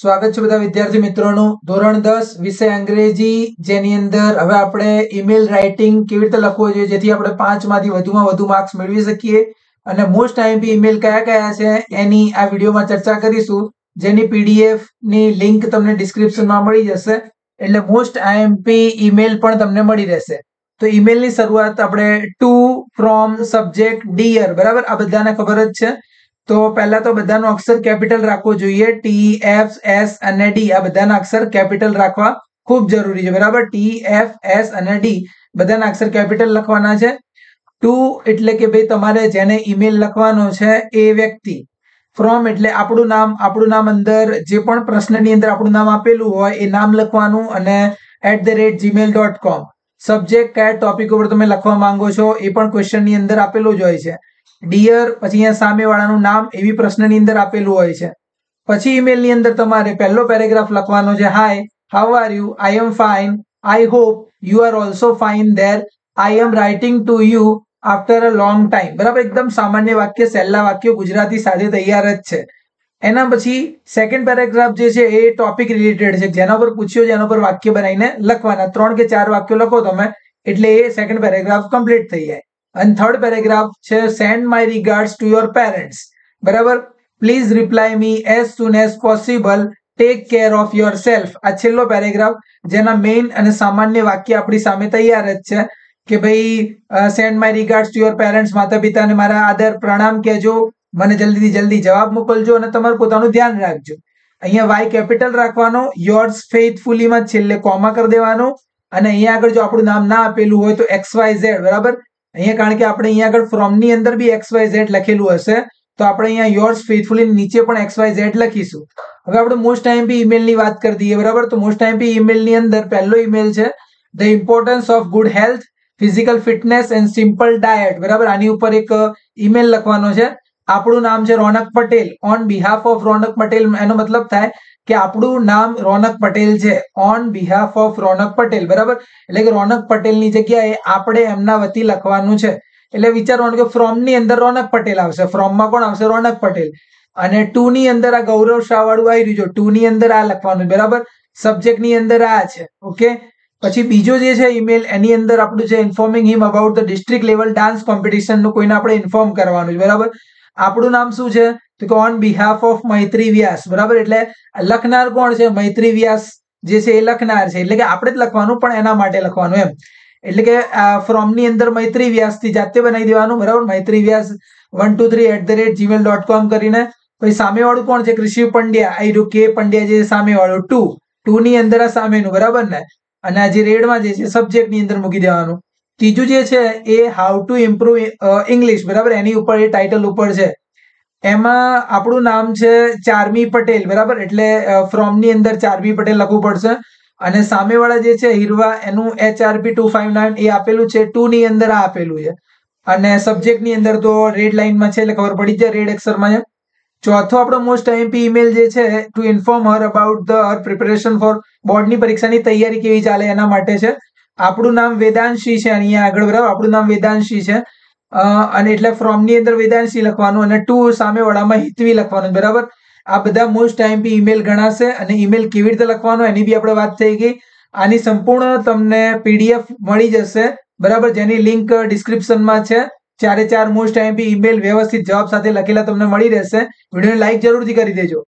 સ્વાગત છે બધા વિદ્યાર્થી મિત્રોનું ધોરણ દસ વિષય અંગ્રેજી જેની અંદર હવે આપણે ઈમેલ રાઇટિંગ કેવી રીતે લખવો જોઈએ જેથી આપણે પાંચમાંથી વધુમાં વધુ માર્ક્સ મેળવી શકીએ અને મોસ્ટ ટાઈમ બી ઈમેલ કયા કયા છે એની આ વિડીયોમાં ચર્ચા કરીશું જેની પીડીએફ ની લિંક તમને ડિસ્ક્રિપ્શનમાં મળી જશે એટલે મોસ્ટ આઈએમપી ઈમેલ પણ તમને મળી રહેશે તો ઈમેલની શરૂઆત આપણે ટુ ફ્રોમ સબ્જેક્ટ ડીયર બરાબર આ બધાને ખબર જ છે તો પહેલા તો બધાનો અક્ષર કેપિટલ રાખવો જોઈએ ટી એફ એસ અને ડી આ બધાના અક્ષર કેપિટલ રાખવા ખૂબ જરૂરી છે બરાબર ટી એફ એસ અને ડી બધાના અક્ષર કેપિટલ લખવાના છે ટુ એટલે કે ભાઈ તમારે જેને ઈમેલ લખવાનો છે એ વ્યક્તિ ફ્રોમ એટલે આપણું નામ આપણું નામ અંદર જે પણ પ્રશ્નની અંદર આપણું નામ આપેલું હોય એ નામ લખવાનું અને at the rate Gmail dot com subject કયા ટોપિક ઉપર તમે લખવા માંગો છો એ પણ ક્વેશ્ચનની અંદર આપેલું જ હોય છે ડિયર પછી અહીંયા સામેવાળાનું નામ એવી પ્રશ્નની અંદર આપેલું હોય છે પછી ઈમેલની અંદર તમારે પહેલો પેરેગ્રાફ લખવાનો છે hi how are you I am fine I hope you are also fine there I am writing to you after a long time બરાબર એકદમ સામાન્ય વાક્ય સહેલા વાક્ય ગુજરાતી સાથે તૈયાર જ છે એના પછી સેકન્ડ પેરેગ્રાફ જે છે એ ટોપિક રિલેટેડ છે જેના પર પૂછ્યો જેના પર વાક્ય બનાવીને લખવાના ત્રણ કે ચાર વાક્યો લખો તમે એટલે એ સેકન્ડ પેરેગ્રાફ કમ્પ્લીટ થઈ જાય અને થર્ડ પેરેગ્રાફ છે send my regards to your parents બરાબર please reply me as soon as possible take care of your self આ છેલ્લો પેરેગ્રાફ જેના મેઇન અને સામાન્ય વાક્ય આપણી સામે તૈયાર જ છે કે ભાઈ send my regards to your parents માતા પિતાને મારા આદર પ્રણામ કહેજો મને જલ્દીથી જલ્દી જવાબ મોકલજો અને તમારું પોતાનું ધ્યાન રાખજો અહીંયા વાય કેપિટલ રાખવાનો યોર્સ ફેથફુલીમાં છેલ્લે કોમા કરી દેવાનો અને અહીંયા આગળ જો આપણું નામ ના આપેલું હોય તો એક્સ વાય ઝેડ બરાબર અહીંયા કારણ કે આપણે અહીંયા આગળ ની અંદર બી એક્સ વાય ઝેડ લખેલું હશે તો આપણે અહીંયા યોર્સ ફેથફુલી નીચે પણ એક્સ વાય ઝેડ લખીશું હવે આપણે મોસ્ટ ટાઈમ બી ની વાત કરી દઈએ બરાબર તો મોસ્ટ ટાઈમ બી ની અંદર પહેલો ઈમેલ છે the importance of good health physical fitness and simple diet બરાબર આની ઉપર એક ઈમેલ લખવાનો છે આપણું નામ છે Ronak Patel on behalf of Ronak Patel એનો મતલબ થાય કે આપણું નામ રોનક પટેલ છે on behalf of Ronak Patel બરાબર એટલે કે રોનક પટેલની જગ્યાએ આપણે એમના વતી લખવાનું છે એટલે વિચારવાનું કે ફ્રોમ ની અંદર રોનક પટેલ આવશે ફ્રોમમાં કોણ આવશે રોનક પટેલ અને ટુ ની અંદર આ ગૌરવ શાહ વાળું આવી રહ્યું છે ટુ ની અંદર આ લખવાનું બરાબર સબ્જેક્ટ ની અંદર આ છે ઓકે પછી બીજો જે છે ઈમેલ એની અંદર આપણું છે informing him about the district level dance કોમ્પિટિશનનું કોઈને આપણે ઇન્ફોર્મ કરવાનું છે બરાબર આપણું નામ શું છે તો કે on behalf of Maitri Vyas બરાબર એટલે લખનાર કોણ છે મૈત્રી વ્યાસ જે છે એ લખનાર છે એટલે કે આપણે જ લખવાનું પણ એના માટે લખવાનું એમ એટલે કે ફ્રોમ ની અંદર મૈત્રી વ્યાસથી જાતે બનાવી દેવાનું બરાબર Maitri Vyas one two three at the rate Gmail dot com કરીને પછી સામેવાળું કોણ છે કૃષિ પંડ્યા આઈ રૂ કે પંડ્યા જે સામેવાળું ટુ ટુ ની અંદર આ સામેનું બરાબર ને અને આ જે રેડમાં જે છે સબ્જેક્ટની અંદર મૂકી દેવાનું ત્રીજું જે છે એ હાઉ ટુ ઇમ્પ્રુવ ઇંગ્લિશ બરાબર એની ઉપર એ ટાઇટલ ઉપર છે એમાં આપણું નામ છે ચારમી પટેલ બરાબર એટલે ફ્રોમની અંદર ચારમી પટેલ લખવું પડશે અને સામેવાળા જે છે હિરવા એનું એચઆરપી ટુ ફાઇવ નાઇન એ આપેલું છે ટુની અંદર આ આપેલું છે અને સબ્જેક્ટની અંદર તો રેડ લાઇનમાં છે એટલે ખબર પડી જાય રેડ અક્ષરમાં છે ચોથો આપણો મોસ્ટ આઈએમપી ઇમેલ જે છે to inform her about the her preparation for બોર્ડની પરીક્ષાની તૈયારી કેવી ચાલે એના માટે છે આપણું નામ વેદાંશી છે અહીંયા આગળ બરાબર આપણું નામ વેદાંશી છે અને એટલે ફ્રોમ ની અંદર વેદાંશી લખવાનું અને ટુ સામે વાળામાં હિતવી લખવાનું બરાબર આ બધા મોસ્ટ ટાઈમ બી ઈમેલ ગણાશે અને ઈમેલ કેવી રીતે લખવાનો એની બી આપણે વાત થઈ ગઈ આની સંપૂર્ણ તમને પીડીએફ મળી જશે બરાબર જેની લિંક ડિસ્ક્રિપ્શનમાં છે ચારે ચાર મોસ્ટ ટાઈમ બી ઈમેલ વ્યવસ્થિત જવાબ સાથે લખેલા તમને મળી રહેશે વિડીયોને લાઇક જરૂરથી કરી દેજો